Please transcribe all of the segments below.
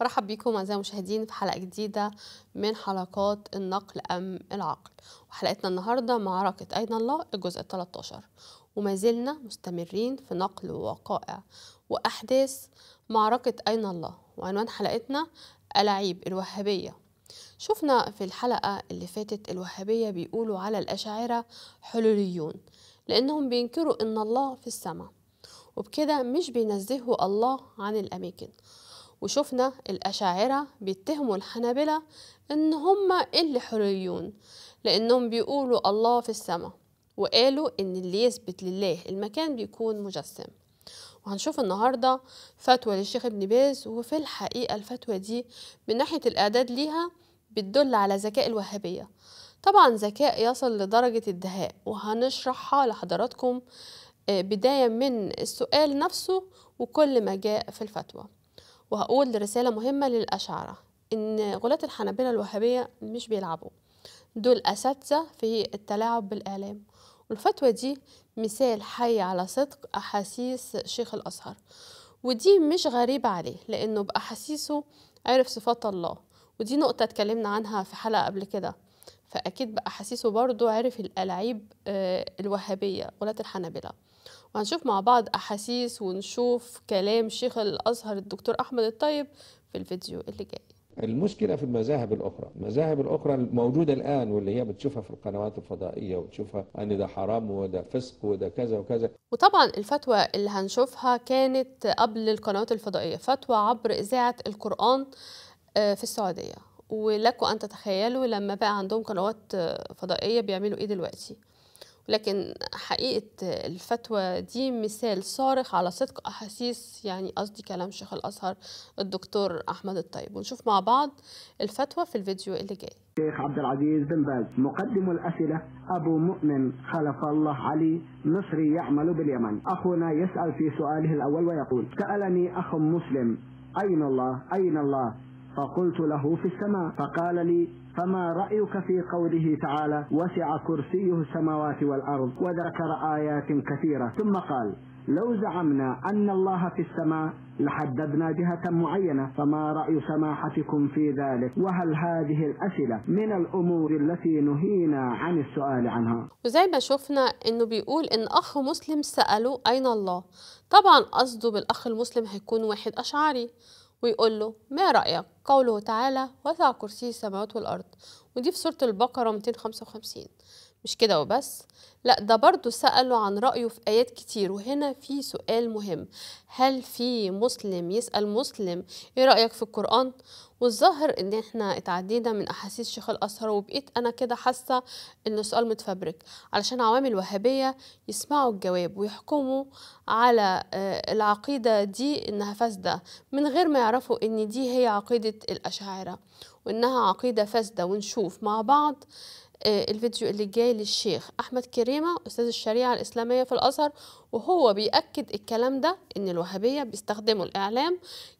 برحب بيكم اعزائي المشاهدين في حلقه جديده من حلقات النقل ام العقل وحلقتنا النهارده معركه اين الله الجزء ال 13 وما زلنا مستمرين في نقل وقائع واحداث معركه اين الله وعنوان حلقتنا الاعيب الوهابيه شفنا في الحلقه اللي فاتت الوهابيه بيقولوا على الاشاعره حلوليون لانهم بينكروا ان الله في السماء وبكده مش بينزهوا الله عن الاماكن وشفنا الأشاعرة بيتهموا الحنابلة إن هما اللي حريون لأنهم بيقولوا الله في السماء وقالوا إن اللي يثبت لله المكان بيكون مجسم وهنشوف النهاردة فتوى للشيخ ابن باز وفي الحقيقة الفتوى دي من ناحية الإعداد ليها بتدل على ذكاء الوهابية طبعا ذكاء يصل لدرجة الدهاء وهنشرحها لحضراتكم آه، بداية من السؤال نفسه وكل ما جاء في الفتوى وهقول رسالة مهمة للأشعرة إن غلاة الحنابلة الوهابية مش بيلعبوا دول أساتذة في التلاعب بالإعلام والفتوى دي مثال حي على صدق أحاسيس شيخ الأزهر ودي مش غريبة عليه لأنه بأحاسيسه عرف صفات الله ودي نقطة اتكلمنا عنها في حلقة قبل كده فأكيد بأحاسيسه برضو عرف الألعيب آه، الوهابية غلاة الحنابلة وهنشوف مع بعض أحاسيس ونشوف كلام شيخ الأزهر الدكتور أحمد الطيب في الفيديو اللي جاي المشكلة في المذاهب الأخرى المذاهب الأخرى الموجودة الآن واللي هي بتشوفها في القنوات الفضائية وتشوفها أن ده حرام وده فسق وده كذا وكذا وطبعا الفتوى اللي هنشوفها كانت قبل القنوات الفضائية فتوى عبر إذاعة القرآن آه، في السعودية ولكم أن تتخيلوا لما بقى عندهم قنوات آه، فضائية بيعملوا إيه دلوقتي لكن حقيقة الفتوى دي مثال صارخ على صدق أحاسيس يعني قصدي كلام شيخ الأزهر الدكتور أحمد الطيب ونشوف مع بعض الفتوى في الفيديو اللي جاي الشيخ عبد العزيز بن باز مقدم الأسئلة أبو مؤمن خلف الله علي مصري يعمل باليمن أخونا يسأل في سؤاله الأول ويقول سألني أخ مسلم أين الله أين الله فقلت له في السماء فقال لي فما رأيك في قوله تعالى وسع كرسيه السماوات والأرض وذكر آيات كثيرة ثم قال لو زعمنا أن الله في السماء لحددنا جهة معينة فما رأي سماحتكم في ذلك وهل هذه الأسئلة من الأمور التي نهينا عن السؤال عنها وزي ما شفنا أنه بيقول أن أخ مسلم سألوا أين الله طبعا قصده بالأخ المسلم هيكون واحد أشعري ويقول له ما رأيك قوله تعالى وسع كرسي السماوات والأرض ودي في سورة البقرة 255 مش كده وبس لا ده برضو سألوا عن رأيه في آيات كتير وهنا في سؤال مهم هل في مسلم يسأل مسلم ايه رأيك في القرآن والظاهر ان احنا اتعدينا من احاسيس شيخ الازهر وبقيت انا كده حاسه ان السؤال متفبرك علشان عوامل وهابيه يسمعوا الجواب ويحكموا على آه، العقيده دي انها فاسده من غير ما يعرفوا ان دي هي عقيده الاشاعره وانها عقيده فاسده ونشوف مع بعض آه، الفيديو اللي جاي للشيخ أحمد كريمة أستاذ الشريعة الإسلامية في الأزهر وهو بيأكد الكلام ده إن الوهابية بيستخدموا الإعلام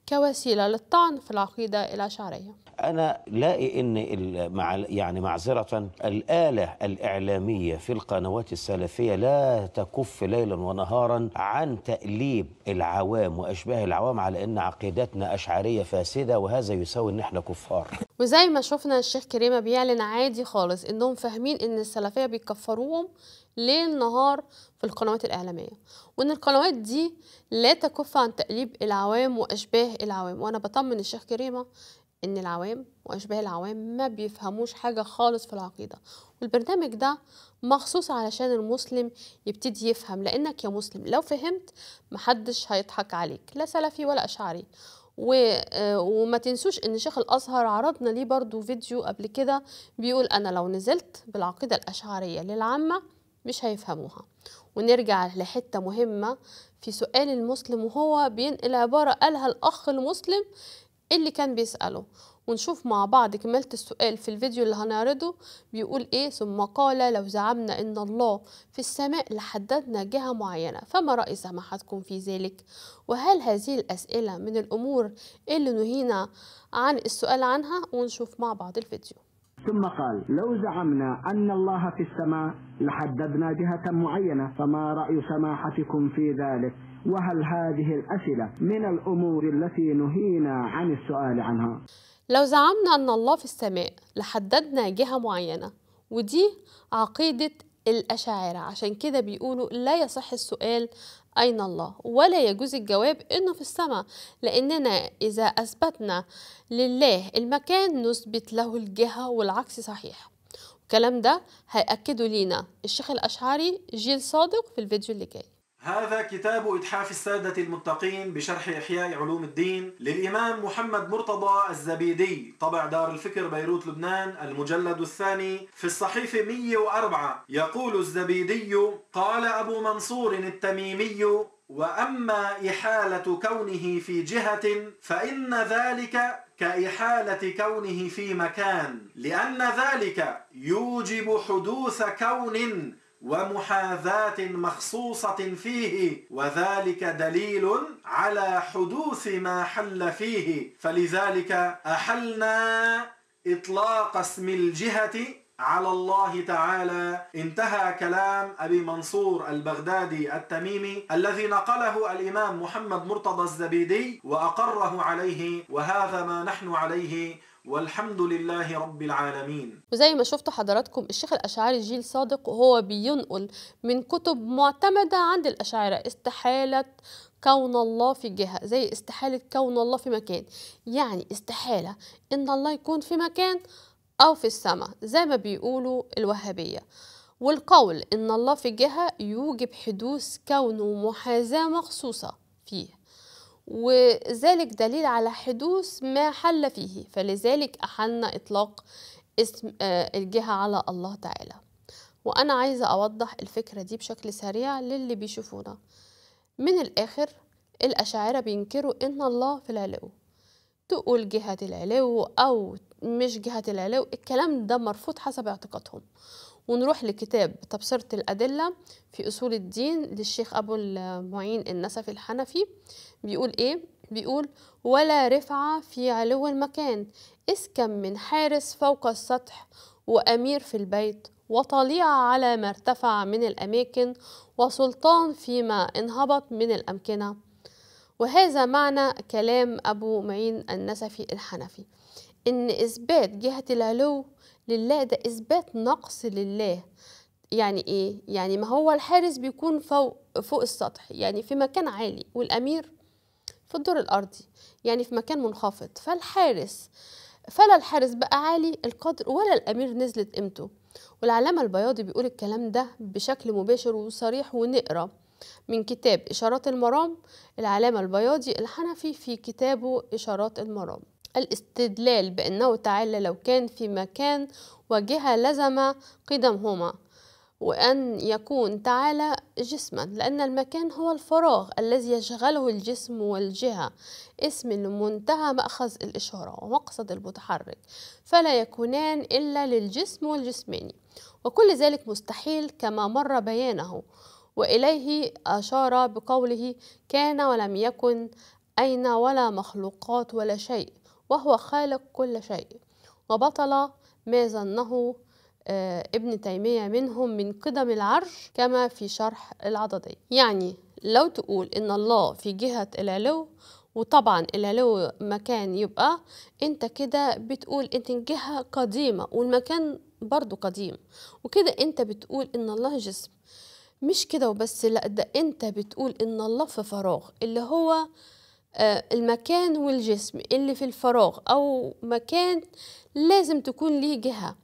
كوسيلة للطعن في العقيدة الأشعرية أنا لاقي إن مع يعني معذرة الآلة الإعلامية في القنوات السلفية لا تكف ليلا ونهارا عن تأليب العوام وأشباه العوام على إن عقيدتنا أشعرية فاسدة وهذا يساوي إن إحنا كفار وزي ما شفنا الشيخ كريمة بيعلن عادي خالص إنهم فاهمين إن السلفية بيكفروهم ليل نهار في القنوات الإعلامية وإن القنوات دي لا تكف عن تقليب العوام وأشباه العوام وأنا بطمن الشيخ كريمة إن العوام وأشباه العوام ما بيفهموش حاجة خالص في العقيدة والبرنامج ده مخصوص علشان المسلم يبتدي يفهم لأنك يا مسلم لو فهمت محدش هيضحك عليك لا سلفي ولا أشعري و... آه، وما تنسوش ان شيخ الازهر عرضنا ليه برضو فيديو قبل كده بيقول انا لو نزلت بالعقيده الاشعريه للعامه مش هيفهموها ونرجع لحتة مهمة في سؤال المسلم وهو بينقل عبارة قالها الأخ المسلم اللي كان بيسأله ونشوف مع بعض كمالة السؤال في الفيديو اللي هنعرضه بيقول ايه ثم قال لو زعمنا ان الله في السماء لحددنا جهة معينة فما رأي سماحتكم في ذلك وهل هذه الأسئلة من الأمور اللي نهينا عن السؤال عنها ونشوف مع بعض الفيديو ثم قال لو زعمنا أن الله في السماء لحددنا جهة معينة فما رأي سماحتكم في ذلك وهل هذه الأسئلة من الأمور التي نهينا عن السؤال عنها لو زعمنا أن الله في السماء لحددنا جهة معينة ودي عقيدة الأشاعرة عشان كده بيقولوا لا يصح السؤال أين الله ولا يجوز الجواب إنه في السماء لأننا إذا أثبتنا لله المكان نثبت له الجهة والعكس صحيح الكلام ده هيأكده لينا الشيخ الأشعري جيل صادق في الفيديو اللي جاي هذا كتاب إتحاف السادة المتقين بشرح إحياء علوم الدين للإمام محمد مرتضى الزبيدي طبع دار الفكر بيروت لبنان المجلد الثاني في الصحيفة 104 يقول الزبيدي قال أبو منصور التميمي وأما إحالة كونه في جهة فإن ذلك كإحالة كونه في مكان لأن ذلك يوجب حدوث كون ومحاذاة مخصوصة فيه وذلك دليل على حدوث ما حل فيه فلذلك أحلنا إطلاق اسم الجهة على الله تعالى انتهى كلام أبي منصور البغدادي التميمي الذي نقله الإمام محمد مرتضى الزبيدي وأقره عليه وهذا ما نحن عليه والحمد لله رب العالمين وزي ما شفتوا حضراتكم الشيخ الأشعري جيل صادق وهو بينقل من كتب معتمدة عند الأشاعرة استحالة كون الله في جهة زي استحالة كون الله في مكان يعني استحالة إن الله يكون في مكان أو في السماء زي ما بيقولوا الوهابية والقول إن الله في جهة يوجب حدوث كونه محاذاة مخصوصة فيه وذلك دليل على حدوث ما حل فيه فلذلك أحلنا إطلاق اسم آه، الجهة على الله تعالى وأنا عايزة أوضح الفكرة دي بشكل سريع للي بيشوفونا من الآخر الأشاعرة بينكروا إن الله في العلو تقول جهة العلو أو مش جهة العلو الكلام ده مرفوض حسب اعتقادهم ونروح لكتاب تبصرة الأدلة في أصول الدين للشيخ أبو المعين النسفي الحنفي بيقول إيه؟ بيقول ولا رفعة في علو المكان إذ كم من حارس فوق السطح وأمير في البيت وطليعة على ما ارتفع من الأماكن وسلطان فيما انهبط من الأمكنة وهذا معنى كلام أبو معين النسفي الحنفي إن إثبات جهة العلو لله ده إثبات نقص لله يعني إيه؟ يعني ما هو الحارس بيكون فوق, فوق السطح يعني في مكان عالي والأمير في الدور الأرضي يعني في مكان منخفض فالحارس فلا الحارس بقى عالي القدر ولا الأمير نزلت قيمته والعلامة البياضي بيقول الكلام ده بشكل مباشر وصريح ونقرأ من كتاب إشارات المرام العلامة البياضي الحنفي في كتابه إشارات المرام الاستدلال بأنه تعالى لو كان في مكان وجهة لزم قدمهما وأن يكون تعالى جسما لأن المكان هو الفراغ الذي يشغله الجسم والجهة اسم لمنتهى مأخذ الإشارة ومقصد المتحرك فلا يكونان إلا للجسم والجسماني وكل ذلك مستحيل كما مر بيانه وإليه أشار بقوله كان ولم يكن أين ولا مخلوقات ولا شيء وهو خالق كل شيء وبطل ما ظنه آه، ابن تيمية منهم من قدم العرش كما في شرح العضدي يعني لو تقول إن الله في جهة العلو وطبعا العلو مكان يبقى انت كده بتقول ان الجهة قديمة والمكان برضو قديم وكده انت بتقول ان الله جسم مش كده وبس لا ده انت بتقول ان الله في فراغ اللي هو آه، المكان والجسم اللي في الفراغ أو مكان لازم تكون ليه جهة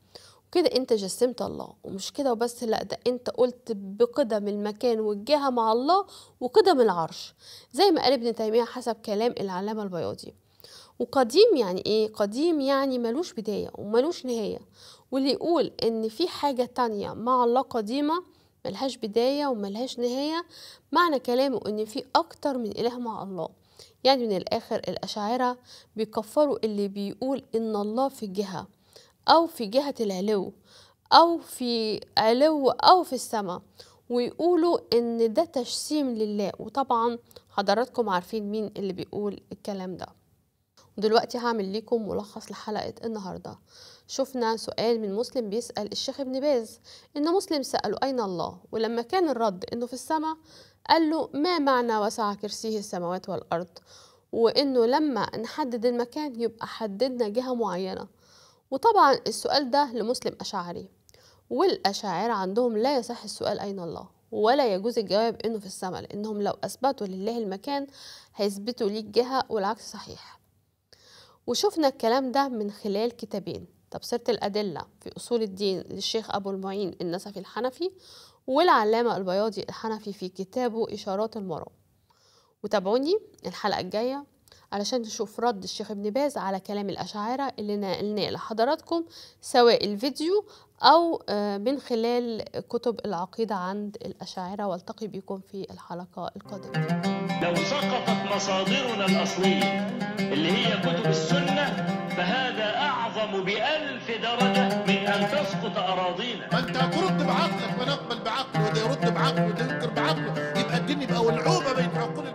وكده انت جسمت الله ومش كده وبس لا ده انت قلت بقدم المكان والجهة مع الله وقدم العرش زي ما قال ابن تيمية حسب كلام العلامة البياضي وقديم يعني ايه قديم يعني ملوش بداية وملوش نهاية واللي يقول ان في حاجة تانية مع الله قديمة ملهاش بداية وملهاش نهاية معنى كلامه ان في اكتر من اله مع الله يعني من الآخر الأشاعرة بيكفروا اللي بيقول إن الله في جهة أو في جهة العلو أو في علو أو في السماء ويقولوا إن ده تجسيم لله وطبعا حضراتكم عارفين مين اللي بيقول الكلام ده دلوقتي هعمل لكم ملخص لحلقة النهاردة شفنا سؤال من مسلم بيسأل الشيخ ابن باز إن مسلم سأله أين الله ولما كان الرد إنه في السماء قال له ما معنى وسع كرسيه السماوات والأرض وإنه لما نحدد المكان يبقى حددنا جهة معينة وطبعا السؤال ده لمسلم أشعري والأشاعرة عندهم لا يصح السؤال أين الله ولا يجوز الجواب إنه في السماء لأنهم لو أثبتوا لله المكان هيثبتوا ليه الجهة والعكس صحيح وشفنا الكلام ده من خلال كتابين تبصرة الأدلة في أصول الدين للشيخ أبو المعين النسفي الحنفي والعلامة البياضي الحنفي في كتابه إشارات المرأة وتابعوني الحلقة الجاية علشان نشوف رد الشيخ ابن باز على كلام الأشاعرة اللي نقلناه لحضراتكم سواء الفيديو أو آه، من خلال كتب العقيدة عند الأشاعرة والتقي بكم في الحلقة القادمة لو سقطت مصادرنا الأصلية اللي هي كتب السنة فهذا أعظم بألف درجة من أن تسقط أراضينا ما أنت ترد بعقلك ونقبل بعقله وده يرد بعقله وده ينكر بعقله يبقى الدين يبقى ولعوبة بين عقول